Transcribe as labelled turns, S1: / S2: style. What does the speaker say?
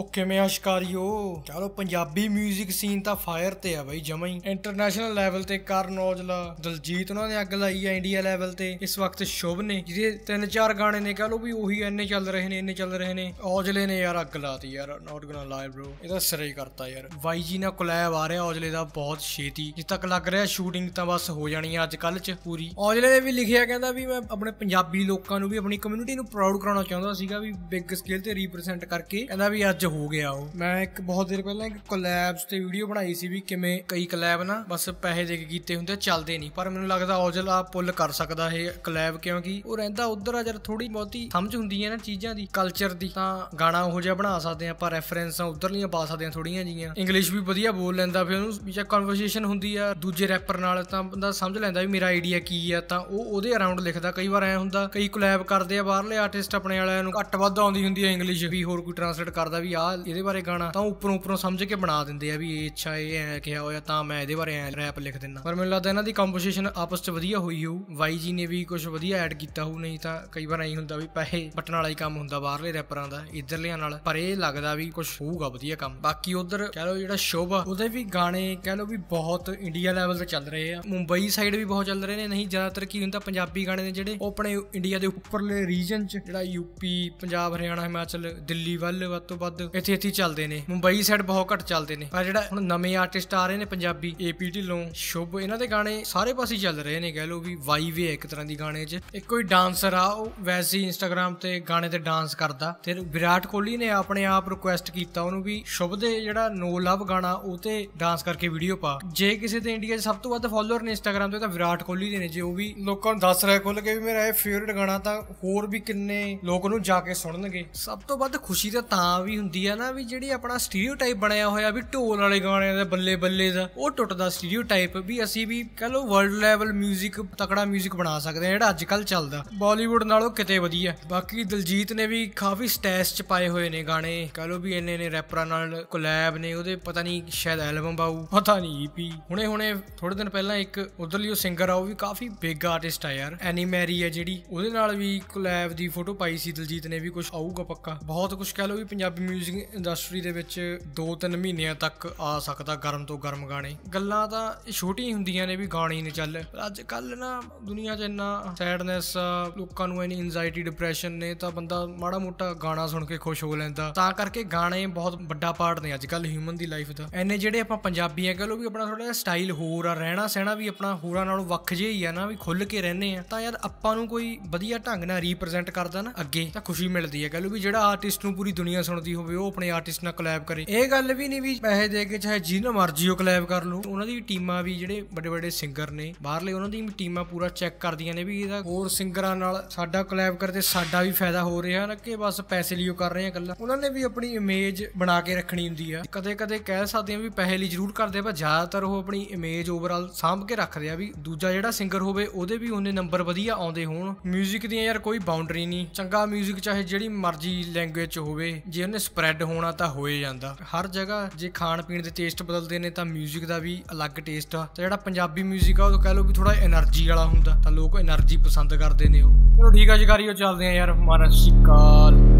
S1: ਉਹ ਕਿਵੇਂ ਆ ਸ਼ਿਕਾਰੀਓ ਚਲੋ ਪੰਜਾਬੀ 뮤직 ਸੀਨ ਤਾਂ ਫਾਇਰ ਤੇ ਆ ਬਈ ਜਮਾਈ ਇੰਟਰਨੈਸ਼ਨਲ ਲੈਵਲ ਤੇ ਕਰਨ ਔਜਲਾ ਦਲਜੀਤ ਉਹਨਾਂ ਨੇ ਅੱਗ ਲਾਈ ਆ ਇੰਡੀਆ ਲੈਵਲ ਤੇ ਇਸ ਵਕਤ ਸ਼ੁਭ ਨੇ ਜਿਹਦੇ ਤਿੰਨ ਚਾਰ ਗਾਣੇ ਨੇ ਕਹ ਲੋ ਵੀ ਉਹੀ ਐਨੇ ਚੱਲ ਰਹੇ ਨੇ ਇੰਨੇ ਚੱਲ ਰਹੇ ਨੇ ਔਜਲੇ ਨੇ ਯਾਰ ਅੱਗ ਲਾਤੀ ਯਾਰ ਨਾਟ ਗੋਣਾ ਲਾਈ ਬ੍ਰੋ ਇਹ ਤਾਂ ਸਰੇ ਹੀ ਕਰਤਾ ਯਾਰ ਵਾਈ ਜੀ ਨਾਲ ਕੋਲੈਬ ਆ ਰਿਹਾ ਔਜਲੇ ਦਾ ਬਹੁਤ ਛੇਤੀ ਜਿੱਦ ਤੱਕ ਲੱਗ ਰਿਹਾ ਸ਼ੂਟਿੰਗ ਤਾਂ ਬਸ ਹੋ ਜਾਣੀ ਆ ਅੱਜ ਕੱਲ ਚ ਪੂਰੀ ਔਜਲੇ ਨੇ ਵੀ ਲਿਖਿਆ ਕਹਿੰਦਾ ਵੀ ਮੈਂ ਆਪਣੇ ਪੰਜਾਬੀ ਲੋਕਾਂ ਨੂੰ ਵੀ ਆਪਣੀ ਕਮਿਊਨਿਟੀ ਨੂੰ ਪ੍ਰਾਊਡ ਕਰਾਉਣਾ ਚਾਹੁੰਦਾ ਸੀਗਾ ਵੀ ਬਿਗ ਸਕੇਲ ਤੇ ਰੀਪ੍ਰੈਜ਼ੈਂਟ ਕਰਕੇ ਕਹਿੰਦਾ ਵੀ ਅੱਜ ਅੱਜ ਹੋ ਗਿਆ ਉਹ ਮੈਂ ਇੱਕ ਬਹੁਤ ਦਿਨ ਪਹਿਲਾਂ ਇੱਕ ਕੋਲੈਬਸ ਤੇ ਵੀਡੀਓ ਬਣਾਈ ਸੀ ਵੀ ਕਿਵੇਂ ਕਈ ਕੋਲੈਬ ਨਾ ਬਸ ਪੈਸੇ ਦੇ ਕੇ ਕੀਤੇ ਹੁੰਦੇ ਚੱਲਦੇ ਨਹੀਂ ਪਰ ਮੈਨੂੰ ਲੱਗਦਾ ਔਜਲ ਆ ਪੁੱਲ ਕਰ ਸਕਦਾ ਇਹ ਕੋਲੈਬ ਕਿਉਂਕਿ ਉਹ ਰਹਿੰਦਾ ਉਧਰ ਆ ਜਰ ਥੋੜੀ ਬਹੁਤੀ ਸਮਝ ਹੁੰਦੀ ਹੈ ਨਾ ਚੀਜ਼ਾਂ ਦੀ ਕਲਚਰ ਦੀ ਤਾਂ ਗਾਣਾ ਉਹ ਜਿਹਾ ਬਣਾ ਸਕਦੇ ਆ ਪਰ ਰੈਫਰੈਂਸਾਂ ਉਧਰਲੀਆਂ ਪਾ ਸਕਦੇ ਆ ਥੋੜੀਆਂ ਜੀਆਂ ਇੰਗਲਿਸ਼ ਵੀ ਵਧੀਆ ਬੋਲ ਲੈਂਦਾ ਫਿਰ ਉਹਨੂੰ ਵਿੱਚ ਕਨਵਰਸੇਸ਼ਨ ਹੁੰਦੀ ਆ ਦੂਜੇ ਰੈਪਰ ਨਾਲ ਤਾਂ ਬੰਦਾ ਸਮਝ ਲੈਂਦਾ ਵੀ ਮੇਰਾ ਆਈਡੀਆ ਕੀ ਆ ਤਾਂ ਉਹ ਉਹਦੇ ਅਰਾਊਂਡ ਲਿਖਦਾ ਕਈ ਵਾਰ ਐ ਹੁੰਦਾ ਕਈ ਕੋਲੈਬ ਕਰਦੇ ਆ ਬਾਹਰਲੇ ਆਰਟਿਸਟ ਆਪਣੇ ਵਾਲਿਆਂ ਨੂੰ ਘੱਟ ਵੱਧ ਆਉਂਦੀ ਹੁੰਦੀ ਆ ਇੰਗਲਿਸ਼ ਵੀ ਹੋਰ ਕੋਈ ਟਰਾਂਸਲੇਟ ਕਰਦਾ ਵੀ ਵੀ ਆ ਇਹਦੇ ਬਾਰੇ ਗਾਣਾ ਤਾਂ ਉੱਪਰੋਂ ਉੱਪਰੋਂ ਸਮਝ ਕੇ ਬਣਾ ਦਿੰਦੇ ਆ ਵੀ ਇਹ ਅੱਛਾ ਇਹ ਐ ਕਿਹਾ ਹੋਇਆ ਤਾਂ ਮੈਂ ਇਹਦੇ ਬਾਰੇ ਐ ਰੈਪ ਲਿਖ ਦਿੰਨਾ ਪਰ ਮੈਨੂੰ ਲੱਗਦਾ ਇਹਨਾਂ ਦੀ ਕੰਪੋਜੀਸ਼ਨ ਆਪਸ 'ਚ ਵਧੀਆ ਹੋਈ ਹੋਊ ਵਾਈ ਜੀ ਨੇ ਵੀ ਕੁਝ ਵਧੀਆ ਐਡ ਕੀਤਾ ਹੋਊ ਨਹੀਂ ਤਾਂ ਕਈ ਵਾਰ ਐਂ ਹੁੰਦਾ ਵੀ ਪੈਸੇ ਪਟਣ ਵਾਲਾ ਹੀ ਕੰਮ ਹੁੰਦਾ ਬਾਹਰਲੇ ਰੈਪਰਾਂ ਦਾ ਇਧਰਲਿਆਂ ਨਾਲ ਪਰ ਇਹ ਲੱਗਦਾ ਵੀ ਕੁਝ ਹੋਊਗਾ ਵਧੀਆ ਕੰਮ ਬਾਕੀ ਉਧਰ ਕਹ ਲਓ ਜਿਹੜਾ ਸ਼ੋਭਾ ਉਹਦੇ ਵੀ ਗਾਣੇ ਕਹ ਲਓ ਵੀ ਬਹੁਤ ਇੰਡੀਆ ਲੈਵਲ ਤੇ ਚੱਲ ਰਹੇ ਆ ਮੁੰਬਈ ਸਾਈਡ ਵੀ ਬਹੁਤ ਚੱਲ ਰਹੇ ਨੇ ਨਹੀਂ ਜ਼ਿਆਦਾਤਰ ਕੀ ਹੁੰਦਾ ਪੰਜਾਬੀ ਗਾਣੇ ਨੇ ਜਿਹੜੇ ਉਹ ਆਪਣੇ ਇੰਡੀਆ ਦੇ ਉੱਪਰਲੇ ਰੀਜਨ 'ਚ ਜਿਹੜਾ ਯੂਪੀ ਪੰਜਾਬ ਹਰਿਆਣਾ ਹਿਮਾਚਲ ਦਿੱਲੀ ਵੱਲ ਵੱਧ ਤੋਂ ਵੱਧ ਇੱਥੇ ਇੱਥੇ ਚੱਲਦੇ ਨੇ ਮੁੰਬਈ ਸਾਈਡ ਬਹੁਤ ਘੱਟ ਚੱਲਦੇ ਨੇ ਪਰ ਜਿਹੜਾ ਹੁਣ ਨਵੇਂ ਆਰਟਿਸਟ ਆ ਰਹੇ ਨੇ ਪੰਜਾਬੀ ਏਪੀ ਢਿੱਲੋਂ ਸ਼ੁਭ ਇਹਨਾਂ ਦੇ ਗਾਣੇ ਸਾਰੇ ਪਾਸੇ ਚੱਲ ਰਹੇ ਨੇ ਕਹਿ ਲੋ ਵੀ ਵਾਈ ਵੇ ਇੱਕ ਤਰ੍ਹਾਂ ਦੀ ਗਾਣੇ 'ਚ ਇੱਕ ਕੋਈ ਡਾਂਸਰ ਆ ਉਹ ਵੈਸੇ ਹੀ ਇੰਸਟਾਗ੍ਰam ਤੇ ਗਾਣੇ ਤੇ ਡਾਂਸ ਕਰਦਾ ਤੇ ਵਿਰਾਟ ਕੋਹਲੀ ਨੇ ਆਪਣੇ ਆਪ ਰਿਕੁਐਸਟ ਕੀਤਾ ਉਹਨੂੰ ਵੀ ਸ਼ੁਭ ਦੇ ਜਿਹੜਾ ਨੋ ਲਵ ਗਾਣਾ ਉਹ ਤੇ ਡਾਂਸ ਕਰਕੇ ਵੀਡੀਓ ਪਾ ਜੇ ਕਿਸੇ ਤੇ ਇੰਡੀਆ 'ਚ ਸਭ ਤੋਂ ਵੱਧ ਫਾਲੋਅਰ ਨੇ ਇੰਸਟਾਗ੍ਰam ਤੇ ਤਾਂ ਵਿਰਾਟ ਕੋਹਲੀ ਦੇ ਨੇ ਜੇ ਉਹ ਵੀ ਲੋਕਾਂ ਨੂੰ ਦੱਸ ਰਿਹਾ ਖੁੱਲ ਕੇ ਵੀ ਮੇਰਾ ਇਹ ਫੇਵਰਿਟ ਗਾਣਾ ਤਾਂ ਹੋਰ ਵੀ ਕਿੰਨੇ ਲੋਕ ਨੂੰ ਜਾ ਕੇ ਸੁਣਨਗੇ ਸਭ ਤੋਂ ਵੱਧ ਖੁਸ਼ੀ ਤਾਂ ਤਾਂ ਵੀ ਹੁੰਦੀ ਹੁੰਦੀ ਆ ਨਾ ਵੀ ਜਿਹੜੀ ਆਪਣਾ ਸਟੀਰੀਓਟਾਈਪ ਬਣਿਆ ਹੋਇਆ ਵੀ ਢੋਲ ਵਾਲੇ ਗਾਣਿਆਂ ਦਾ ਬੱਲੇ ਬੱਲੇ ਦਾ ਉਹ ਟੁੱਟਦਾ ਸਟੀਰੀਓਟਾਈਪ ਵੀ ਅਸੀਂ ਵੀ ਕਹ ਲੋ ਵਰਲਡ ਲੈਵਲ 뮤직 ਤਕੜਾ 뮤직 ਬਣਾ ਸਕਦੇ ਆ ਜਿਹੜਾ ਅੱਜ ਕੱਲ ਚੱਲਦਾ ਬਾਲੀਵੁੱਡ ਨਾਲੋਂ ਕਿਤੇ ਵਧੀਆ ਬਾਕੀ ਦਿਲਜੀਤ ਨੇ ਵੀ ਕਾਫੀ ਸਟੈਸ ਚ ਪਾਏ ਹੋਏ ਨੇ ਗਾਣੇ ਕਹ ਲੋ ਵੀ ਇੰਨੇ ਨੇ ਰੈਪਰਾਂ ਨਾਲ ਕੋਲੈਬ ਨੇ ਉਹਦੇ ਪਤਾ ਨਹੀਂ ਸ਼ਾਇਦ ਐਲਬਮ ਬਾਉ ਪਤਾ ਨਹੀਂ ਈਪੀ e ਹੁਣੇ ਹੁਣੇ ਥੋੜੇ ਦਿਨ ਪਹਿਲਾਂ ਇੱਕ ਉਧਰਲੀ ਉਹ ਸਿੰਗਰ ਆ ਉਹ ਵੀ ਕਾਫੀ ਬਿਗ ਆਰਟਿਸਟ ਆ ਯਾਰ ਐਨੀ ਮੈਰੀ ਆ ਜਿਹੜੀ ਉਹਦੇ ਨਾਲ ਵੀ ਕੋਲੈਬ ਦੀ ਫੋਟੋ ਪਾਈ ਸੀ ਦਿਲਜੀਤ ਨੇ ਵੀ ਕੁਝ ਆਊਗਾ ਪੱਕਾ ਬਹੁਤ ਕੁਝ ਕਹ ਲੋ ਵੀ ਪੰਜਾਬੀ ਮਿਊਜ਼ਿਕ ਇੰਡਸਟਰੀ ਦੇ ਵਿੱਚ 2-3 ਮਹੀਨਿਆਂ ਤੱਕ ਆ ਸਕਦਾ ਗਰਮ ਤੋਂ ਗਰਮ ਗਾਣੇ ਗੱਲਾਂ ਤਾਂ ਛੋਟੀਆਂ ਹੁੰਦੀਆਂ ਨੇ ਵੀ ਗਾਣੇ ਨੇ ਚੱਲ ਅੱਜ ਕੱਲ ਨਾ ਦੁਨੀਆ 'ਚ ਇੰਨਾ ਸੈਡਨੈਸ ਲੋਕਾਂ ਨੂੰ ਇੰਨੀ ਐਂਜ਼ਾਇਟੀ ਡਿਪਰੈਸ਼ਨ ਨੇ ਤਾਂ ਬੰਦਾ ਮਾੜਾ ਮੋਟਾ ਗਾਣਾ ਸੁਣ ਕੇ ਖੁਸ਼ ਹੋ ਲੈਂਦਾ ਤਾਂ ਕਰਕੇ ਗਾਣੇ ਬਹੁਤ ਵੱਡਾ ਪਾਰਟ ਨੇ ਅੱਜ ਕੱਲ ਹਿਊਮਨ ਦੀ ਲਾਈਫ ਦਾ ਐਨੇ ਜਿਹੜੇ ਆਪਾਂ ਪੰਜਾਬੀ ਆ ਕਹ ਲੋ ਵੀ ਆਪਣਾ ਥੋੜਾ ਜਿਹਾ ਸਟਾਈਲ ਹੋਰ ਆ ਰਹਿਣਾ ਸਹਿਣਾ ਵੀ ਆਪਣਾ ਹੋਰਾਂ ਨਾਲੋਂ ਵੱਖ ਜਿਹਾ ਹੀ ਆ ਨਾ ਵੀ ਖੁੱਲ ਕੇ ਰਹਿੰਦੇ ਆ ਤਾਂ ਯਾਰ ਆਪਾਂ ਨੂੰ ਕੋਈ ਵਧੀਆ ਢੰਗ ਨਾਲ ਰਿਪਰੈਜ਼ੈਂਟ ਕਰਦਾ ਨਾ ਅੱਗੇ ਤਾਂ ਖੁਸ਼ੀ ਮਿਲਦੀ ਆ ਕਹ ਲੋ ਵੀ ਜਿਹੜਾ ਆਰਟਿਸਟ ਨੂੰ ਪੂਰੀ ਦੁਨੀਆ ਸੁਣਦੀ ਹੋਵੇ ਉਹ ਆਪਣੇ ਆਰਟਿਸਟ ਨਾਲ ਕੋਲੈਬ ਕਰੇ ਇਹ ਗੱਲ ਵੀ ਨਹੀਂ ਵੀ ਪੈਸੇ ਦੇ ਕੇ ਚਾਹੇ ਜਿੰਨਾ ਮਰਜ਼ੀ ਉਹ ਕੋਲੈਬ ਕਰ ਲਓ ਉਹਨਾਂ ਦੀ ਟੀਮਾਂ ਵੀ ਜਿਹੜੇ ਵੱਡੇ ਵੱਡੇ ਸਿੰਗਰ ਨੇ ਬਾਹਰਲੇ ਉਹਨਾਂ ਦੀ ਟੀਮਾਂ ਪੂਰਾ ਚੈੱਕ ਕਰਦੀਆਂ ਨੇ ਵੀ ਇਹਦਾ ਹੋਰ ਸਿੰਗਰਾਂ ਨਾਲ ਸਾਡਾ ਕੋਲੈਬ ਕਰਦੇ ਸਾਡਾ ਵੀ ਫਾਇਦਾ ਹੋ ਰਿਹਾ ਨਾ ਕਿ ਬਸ ਪੈਸੇ ਲਈ ਉਹ ਕਰ ਰਹੇ ਆ ਗੱਲਾਂ ਉਹਨਾਂ ਨੇ ਵੀ ਆਪਣੀ ਇਮੇਜ ਬਣਾ ਕੇ ਰੱਖਣੀ ਹੁੰਦੀ ਆ ਕਦੇ-ਕਦੇ ਕਹਿ ਸਕਦੇ ਆ ਵੀ ਪੈਸੇ ਲਈ ਜ਼ਰੂਰ ਕਰਦੇ ਪਰ ਜ਼ਿਆਦਾਤਰ ਉਹ ਆਪਣੀ ਇਮੇਜ ਓਵਰਆਲ ਸਾਂਭ ਕੇ ਰੱਖਦੇ ਆ ਵੀ ਦੂਜਾ ਜਿਹੜਾ ਸਿੰਗਰ ਹੋਵੇ ਉਹਦੇ ਵੀ ਉਹਨੇ ਨੰਬਰ ਵਧੀਆ ਆਉਂਦੇ ਹੋਣ 뮤직 ਦੀਆਂ ਯਾਰ ਕੋਈ ਬਾਉਂਡਰੀ ਨਹੀਂ ਚੰਗਾ 뮤직 ਚਾਹੇ ਜਿਹੜੀ ਮਰਜ਼ੀ ਲੈਂਗੁਏਜ ਚ ਹੋਵੇ ਜੇ ਉਹਨੇ ਸਪਰੈਡ ਹੋਣਾ ਤਾਂ ਹੋਏ ਜਾਂਦਾ ਹਰ ਜਗ੍ਹਾ ਜੇ ਖਾਣ ਪੀਣ ਦੇ ਟੇਸਟ ਬਦਲਦੇ ਨੇ ਤਾਂ 뮤직 ਦਾ ਵੀ ਅਲੱਗ ਟੇਸਟ ਆ ਤੇ ਜਿਹੜਾ ਪੰਜਾਬੀ 뮤직 ਆ ਉਹ ਤਾਂ ਕਹ ਲਓ ਵੀ ਥੋੜਾ એનર્ਜੀ ਵਾਲਾ ਹੁੰਦਾ ਤਾਂ ਲੋਕ એનર્ਜੀ ਪਸੰਦ ਕਰਦੇ ਨੇ ਉਹ ਚਲੋ ਠੀਕ ਆ ਜੀ ਚੱਲਦੇ ਆ ਯਾਰ ਮਾਨਸਿਕਾਲ